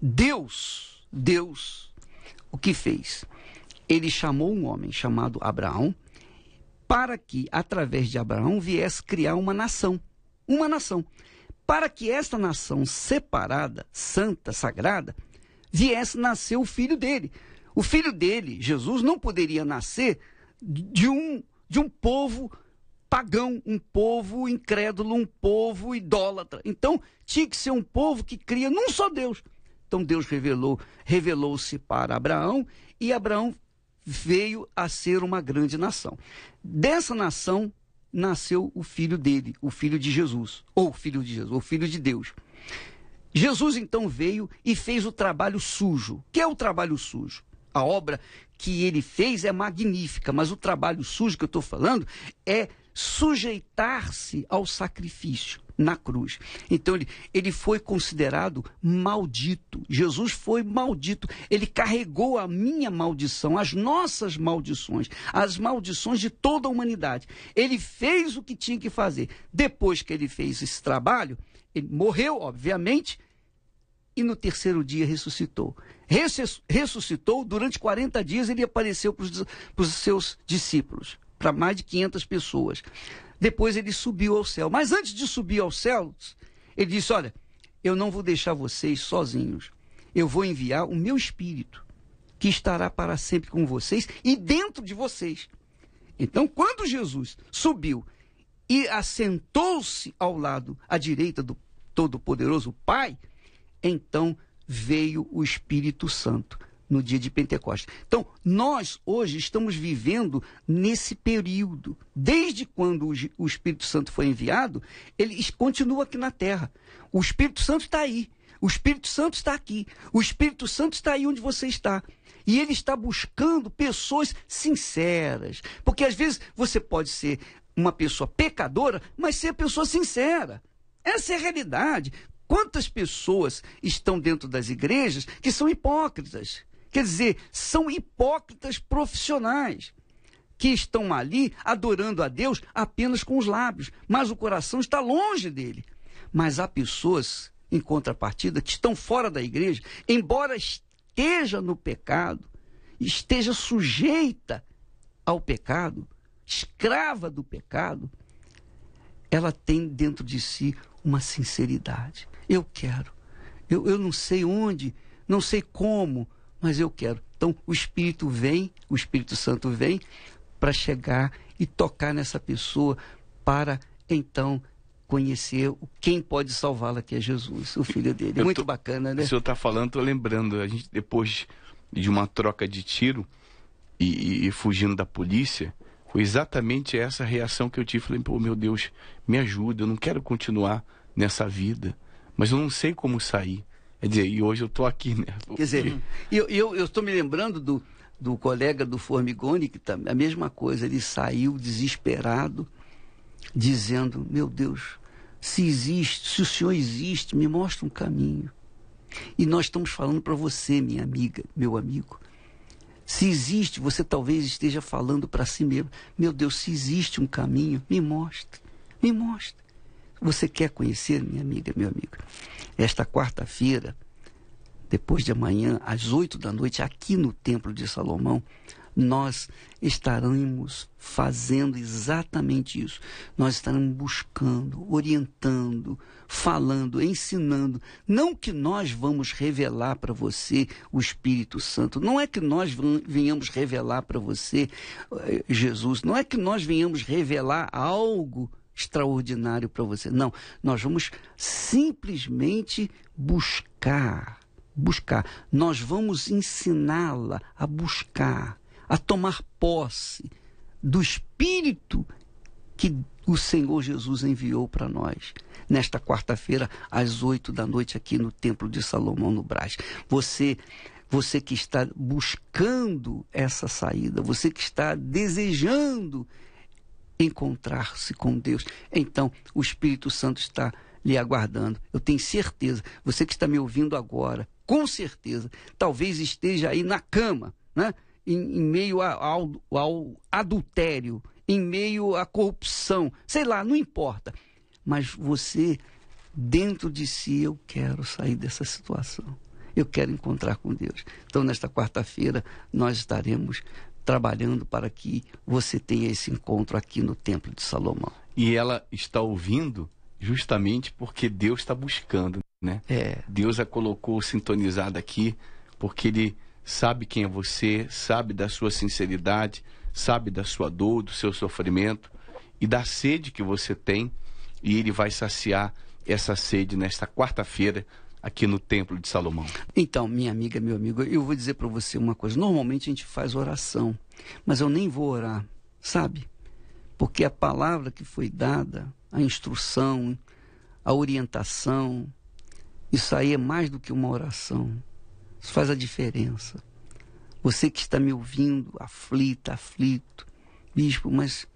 Deus, Deus, o que fez? Ele chamou um homem chamado Abraão para que, através de Abraão, viesse criar uma nação. Uma nação. Para que esta nação separada, santa, sagrada, viesse nascer o filho dele. O filho dele, Jesus, não poderia nascer de um, de um povo pagão, um povo incrédulo, um povo idólatra. Então, tinha que ser um povo que cria num só Deus. Então Deus revelou, revelou-se para Abraão e Abraão veio a ser uma grande nação. Dessa nação nasceu o filho dele, o filho de Jesus, ou filho de Jesus, o filho de Deus. Jesus então veio e fez o trabalho sujo. Que é o trabalho sujo? A obra que ele fez é magnífica, mas o trabalho sujo que eu estou falando é sujeitar-se ao sacrifício na cruz. Então ele, ele foi considerado maldito. Jesus foi maldito. Ele carregou a minha maldição, as nossas maldições, as maldições de toda a humanidade. Ele fez o que tinha que fazer. Depois que ele fez esse trabalho, ele morreu, obviamente, e no terceiro dia ressuscitou. Ressuscitou, durante 40 dias ele apareceu para os seus discípulos para mais de 500 pessoas. Depois ele subiu ao céu. Mas antes de subir ao céu, ele disse: Olha, eu não vou deixar vocês sozinhos. Eu vou enviar o meu espírito, que estará para sempre com vocês e dentro de vocês. Então, quando Jesus subiu e assentou-se ao lado, à direita do Todo-Poderoso Pai, então veio o Espírito Santo no dia de Pentecostes. Então, nós hoje estamos vivendo nesse período. Desde quando o Espírito Santo foi enviado, ele continua aqui na terra. O Espírito Santo está aí. O Espírito Santo está aqui. O Espírito Santo está aí onde você está. E ele está buscando pessoas sinceras. Porque às vezes você pode ser uma pessoa pecadora, mas ser pessoa sincera. Essa é a realidade. Quantas pessoas estão dentro das igrejas que são hipócritas? Quer dizer, são hipócritas profissionais que estão ali adorando a Deus apenas com os lábios, mas o coração está longe dele. Mas há pessoas, em contrapartida, que estão fora da igreja, embora esteja no pecado, esteja sujeita ao pecado, escrava do pecado, ela tem dentro de si uma sinceridade. Eu quero. Eu, eu não sei onde, não sei como, mas eu quero. Então, o Espírito vem, o Espírito Santo vem para chegar e tocar nessa pessoa para então conhecer quem pode salvá-la, que é Jesus, o filho dele. Eu Muito tô, bacana, né? O senhor está falando, estou lembrando, a gente depois de uma troca de tiro e, e, e, fugindo da polícia, foi exatamente essa reação que eu tive. Falei, pô, meu Deus, me ajuda, eu não quero continuar nessa vida, mas eu não sei como sair. Quer dizer, e hoje eu estou aqui, né? Quer dizer, eu estou eu, me lembrando do, do colega do Formigoni, que tá, a mesma coisa, ele saiu desesperado, dizendo, meu Deus, se existe, se o senhor existe, me mostra um caminho. E nós estamos falando para você, minha amiga, meu amigo. Se existe, você talvez esteja falando para si mesmo, meu Deus, se existe um caminho, me mostre, me mostre. Você quer conhecer, minha amiga, meu amigo? Esta quarta-feira, depois de amanhã, às oito da noite, aqui no Templo de Salomão, nós estaremos fazendo exatamente isso. Nós estaremos buscando, orientando, falando, ensinando. Não que nós vamos revelar para você o Espírito Santo, não é que nós venhamos revelar para você eh, Jesus, não é que nós venhamos revelar algo extraordinário para você. Não, nós vamos simplesmente buscar, buscar. Nós vamos ensiná-la a buscar, a tomar posse do espírito que o Senhor Jesus enviou para nós nesta quarta-feira às oito da noite aqui no Templo de Salomão no Brás. Você você que está buscando essa saída, você que está desejando encontrar-se com Deus. Então, o Espírito Santo está lhe aguardando. Eu tenho certeza, você que está me ouvindo agora, com certeza, talvez esteja aí na cama, né? em, em meio ao, ao adultério, em meio à corrupção, sei lá, não importa. Mas você, dentro de si, eu quero sair dessa situação eu quero encontrar com Deus. Então, nesta quarta-feira, nós estaremos trabalhando para que você tenha esse encontro aqui no Templo de Salomão. E ela está ouvindo justamente porque Deus está buscando, né? É. Deus a colocou sintonizada aqui porque Ele sabe quem é você, sabe da sua sinceridade, sabe da sua dor, do seu sofrimento e da sede que você tem, e Ele vai saciar essa sede nesta quarta-feira aqui no Templo de Salomão? Então, minha amiga, meu amigo, eu vou dizer para você uma coisa. Normalmente a gente faz oração, mas eu nem vou orar, sabe? Porque a palavra que foi dada, a instrução, a orientação, isso aí é mais do que uma oração. Isso faz a diferença. Você que está me ouvindo, aflita, aflito, bispo, mas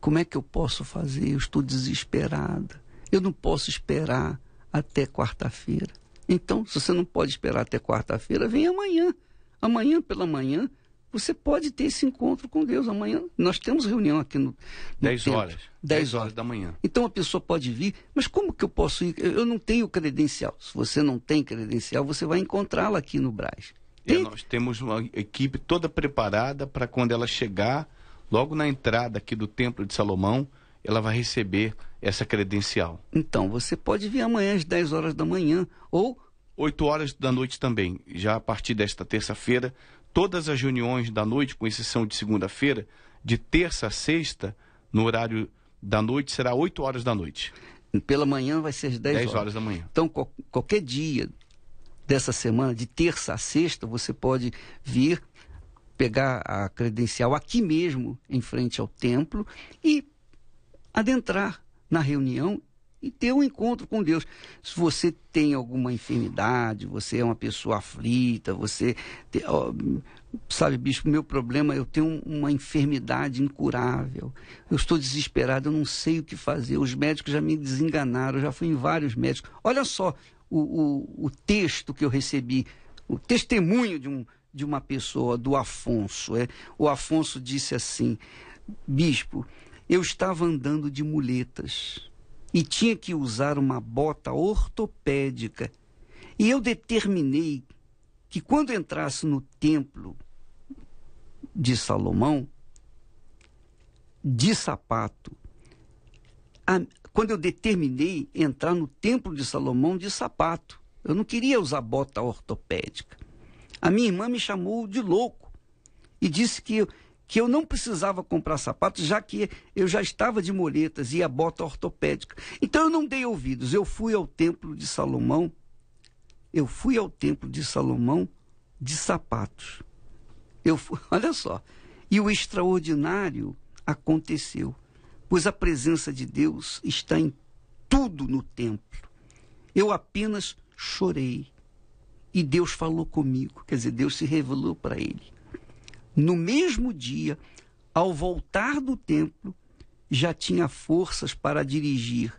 como é que eu posso fazer? Eu estou desesperada. Eu não posso esperar até quarta-feira. Então, se você não pode esperar até quarta-feira, vem amanhã. Amanhã pela manhã, você pode ter esse encontro com Deus. Amanhã nós temos reunião aqui no. 10 horas. 10 horas da manhã. Então a pessoa pode vir, mas como que eu posso ir? Eu não tenho credencial. Se você não tem credencial, você vai encontrá-la aqui no Braz. Tem... E nós temos uma equipe toda preparada para quando ela chegar, logo na entrada aqui do Templo de Salomão, ela vai receber essa credencial? Então, você pode vir amanhã às 10 horas da manhã ou 8 horas da noite também. Já a partir desta terça-feira, todas as reuniões da noite, com exceção de segunda-feira, de terça a sexta, no horário da noite, será 8 horas da noite. Pela manhã vai ser às 10, 10 horas. horas da manhã. Então, qualquer dia dessa semana, de terça a sexta, você pode vir pegar a credencial aqui mesmo, em frente ao templo, e adentrar na reunião e ter um encontro com Deus. Se você tem alguma enfermidade, você é uma pessoa aflita, você. Tem, ó, sabe, bispo, meu problema, eu tenho uma enfermidade incurável. Eu estou desesperado, eu não sei o que fazer. Os médicos já me desenganaram, eu já fui em vários médicos. Olha só o, o, o texto que eu recebi, o testemunho de, um, de uma pessoa, do Afonso. É? O Afonso disse assim: Bispo, eu estava andando de muletas e tinha que usar uma bota ortopédica. E eu determinei que quando entrasse no templo de Salomão, de sapato, a, quando eu determinei entrar no templo de Salomão de sapato, eu não queria usar bota ortopédica. A minha irmã me chamou de louco e disse que eu, que eu não precisava comprar sapatos, já que eu já estava de moletas e a bota ortopédica. Então eu não dei ouvidos, eu fui ao templo de Salomão, eu fui ao templo de Salomão de sapatos. Eu fui, olha só, e o extraordinário aconteceu, pois a presença de Deus está em tudo no templo. Eu apenas chorei e Deus falou comigo, quer dizer, Deus se revelou para ele no mesmo dia, ao voltar do templo, já tinha forças para dirigir,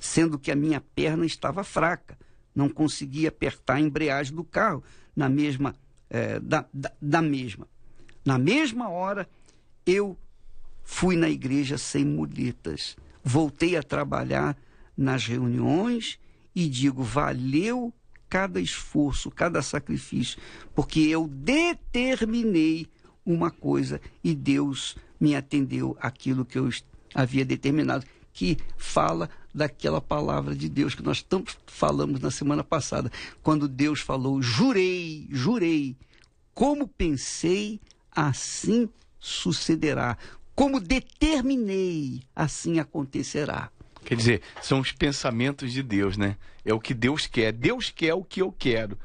sendo que a minha perna estava fraca, não conseguia apertar a embreagem do carro na mesma é, da, da, da mesma. Na mesma hora, eu fui na igreja sem muletas. Voltei a trabalhar nas reuniões e digo: valeu cada esforço, cada sacrifício, porque eu determinei uma coisa e Deus me atendeu aquilo que eu havia determinado, que fala daquela palavra de Deus que nós tanto falamos na semana passada, quando Deus falou: "Jurei, jurei, como pensei, assim sucederá. Como determinei, assim acontecerá." Quer dizer, são os pensamentos de Deus, né? É o que Deus quer. Deus quer o que eu quero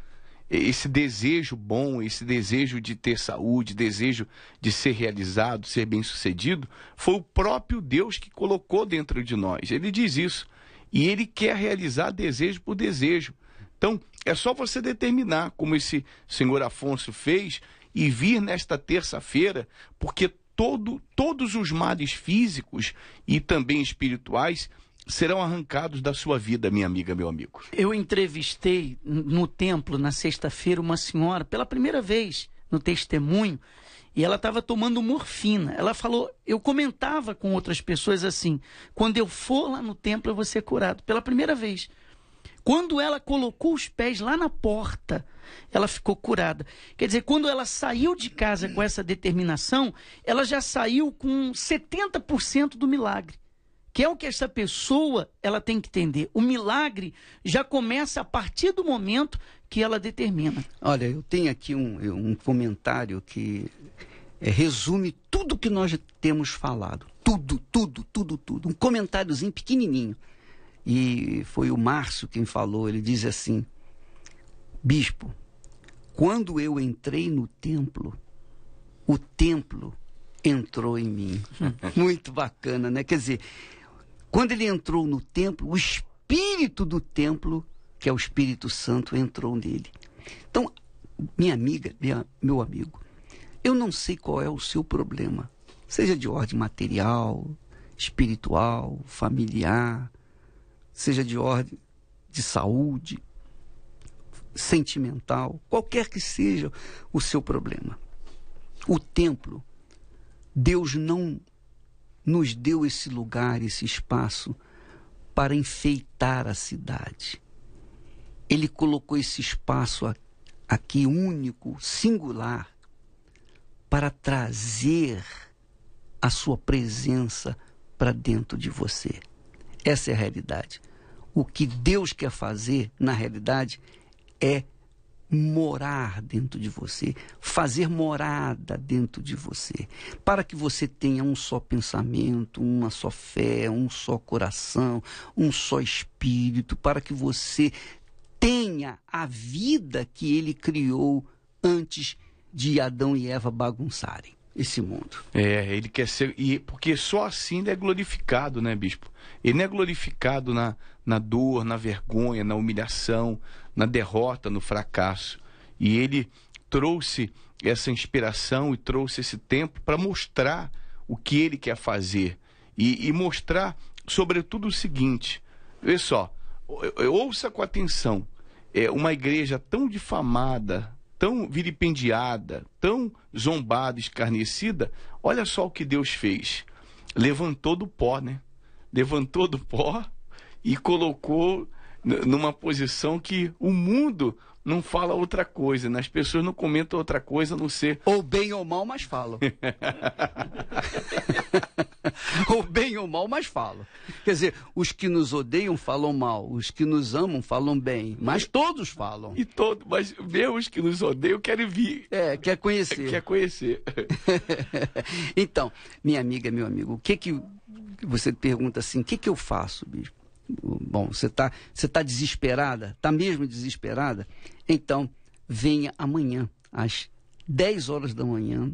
esse desejo bom, esse desejo de ter saúde, desejo de ser realizado, ser bem-sucedido, foi o próprio Deus que colocou dentro de nós. Ele diz isso. E ele quer realizar desejo por desejo. Então, é só você determinar, como esse senhor Afonso fez, e vir nesta terça-feira, porque todo, todos os males físicos e também espirituais serão arrancados da sua vida, minha amiga, meu amigo. Eu entrevistei no templo na sexta-feira uma senhora pela primeira vez no testemunho e ela estava tomando morfina. Ela falou, eu comentava com outras pessoas assim: quando eu for lá no templo eu vou ser curado pela primeira vez. Quando ela colocou os pés lá na porta, ela ficou curada. Quer dizer, quando ela saiu de casa com essa determinação, ela já saiu com 70% do milagre que é o que essa pessoa ela tem que entender. O milagre já começa a partir do momento que ela determina. Olha, eu tenho aqui um, um comentário que é, resume tudo que nós temos falado. Tudo, tudo, tudo, tudo. Um comentáriozinho pequenininho. E foi o Márcio quem falou. Ele diz assim: Bispo, quando eu entrei no templo, o templo entrou em mim. Muito bacana, né? Quer dizer, quando ele entrou no templo, o espírito do templo, que é o Espírito Santo, entrou nele. Então, minha amiga, minha, meu amigo, eu não sei qual é o seu problema, seja de ordem material, espiritual, familiar, seja de ordem de saúde, sentimental, qualquer que seja o seu problema. O templo, Deus não nos deu esse lugar, esse espaço para enfeitar a cidade. Ele colocou esse espaço aqui único, singular, para trazer a sua presença para dentro de você. Essa é a realidade. O que Deus quer fazer, na realidade, é morar dentro de você, fazer morada dentro de você, para que você tenha um só pensamento, uma só fé, um só coração, um só espírito, para que você tenha a vida que ele criou antes de Adão e Eva bagunçarem esse mundo. É, ele quer ser e porque só assim ele é glorificado, né, bispo? Ele não é glorificado na na dor, na vergonha, na humilhação, na derrota, no fracasso. E ele trouxe essa inspiração e trouxe esse tempo para mostrar o que ele quer fazer e, e mostrar, sobretudo, o seguinte: veja só, ouça com atenção, é uma igreja tão difamada, tão vilipendiada, tão zombada, escarnecida, olha só o que Deus fez: levantou do pó, né? Levantou do pó e colocou numa posição que o mundo não fala outra coisa, né? As pessoas não comentam outra coisa a não ser. Ou bem ou mal, mas falam. ou bem ou mal, mas falam. Quer dizer, os que nos odeiam falam mal, os que nos amam falam bem, mas todos falam. E todos, mas mesmo os que nos odeiam querem vir. É, quer conhecer. Quer conhecer. então, minha amiga, meu amigo, o que que. Você pergunta assim: o que que eu faço, bispo? Bom, você está você tá desesperada? Está mesmo desesperada? Então, venha amanhã, às 10 horas da manhã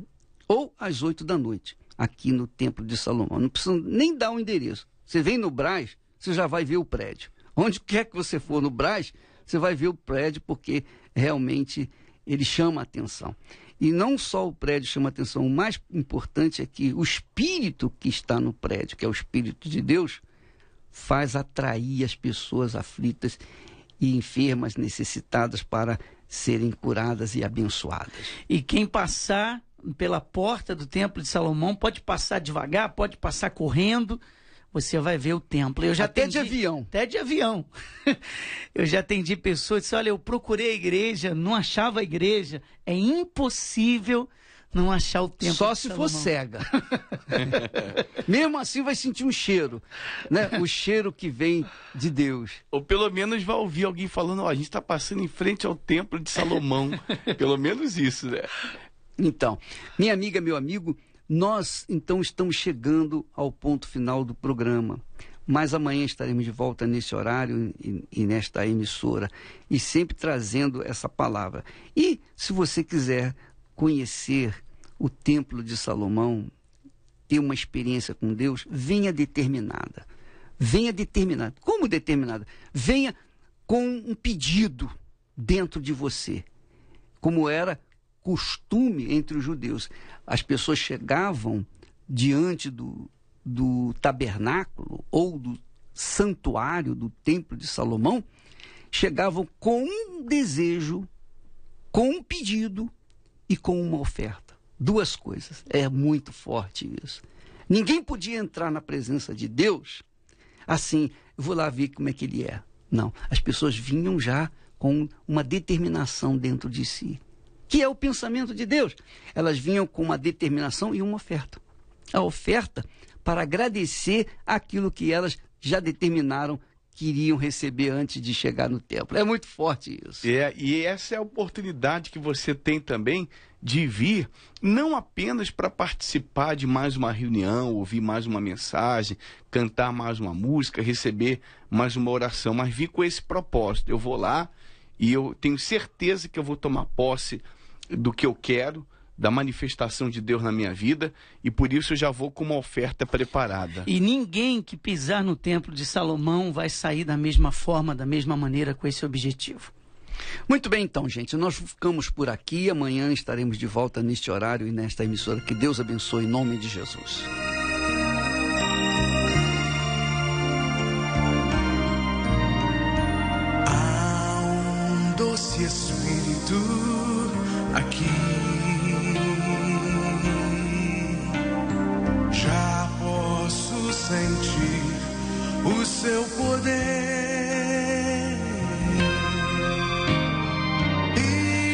ou às 8 da noite, aqui no Templo de Salomão. Não precisa nem dar o um endereço. Você vem no Braz, você já vai ver o prédio. Onde quer que você for no Braz, você vai ver o prédio, porque realmente ele chama a atenção. E não só o prédio chama atenção, o mais importante é que o espírito que está no prédio, que é o espírito de Deus, faz atrair as pessoas aflitas e enfermas necessitadas para serem curadas e abençoadas. E quem passar pela porta do Templo de Salomão pode passar devagar, pode passar correndo. Você vai ver o templo. Eu já até atendi, de avião. Até de avião. eu já atendi pessoas que olha, eu procurei a igreja, não achava a igreja. É impossível não achar o tempo. Só se for cega. Mesmo assim vai sentir um cheiro, né? O cheiro que vem de Deus. Ou pelo menos vai ouvir alguém falando, ó, oh, a gente está passando em frente ao templo de Salomão. pelo menos isso, né? Então, minha amiga, meu amigo, nós então estamos chegando ao ponto final do programa. Mas amanhã estaremos de volta nesse horário e, e, nesta emissora e sempre trazendo essa palavra. E se você quiser conhecer o Templo de Salomão, ter uma experiência com Deus, venha determinada. Venha determinada. Como determinada? Venha com um pedido dentro de você, como era costume entre os judeus. As pessoas chegavam diante do, do tabernáculo ou do santuário do Templo de Salomão, chegavam com um desejo, com um pedido e com uma oferta. Duas coisas. É muito forte isso. Ninguém podia entrar na presença de Deus assim, vou lá ver como é que ele é. Não. As pessoas vinham já com uma determinação dentro de si, que é o pensamento de Deus. Elas vinham com uma determinação e uma oferta. A oferta para agradecer aquilo que elas já determinaram queriam receber antes de chegar no templo. É muito forte isso. É, e essa é a oportunidade que você tem também de vir, não apenas para participar de mais uma reunião, ouvir mais uma mensagem, cantar mais uma música, receber mais uma oração, mas vir com esse propósito. Eu vou lá e eu tenho certeza que eu vou tomar posse do que eu quero da manifestação de Deus na minha vida e por isso eu já vou com uma oferta preparada. E ninguém que pisar no templo de Salomão vai sair da mesma forma, da mesma maneira com esse objetivo. Muito bem, então, gente, nós ficamos por aqui. Amanhã estaremos de volta neste horário e nesta emissora. Que Deus abençoe em nome de Jesus. Há um doce espírito sentir o seu poder.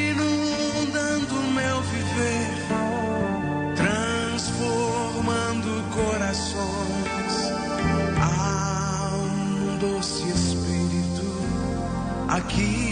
Inundando meu viver, transformando corações. a um doce espírito aqui.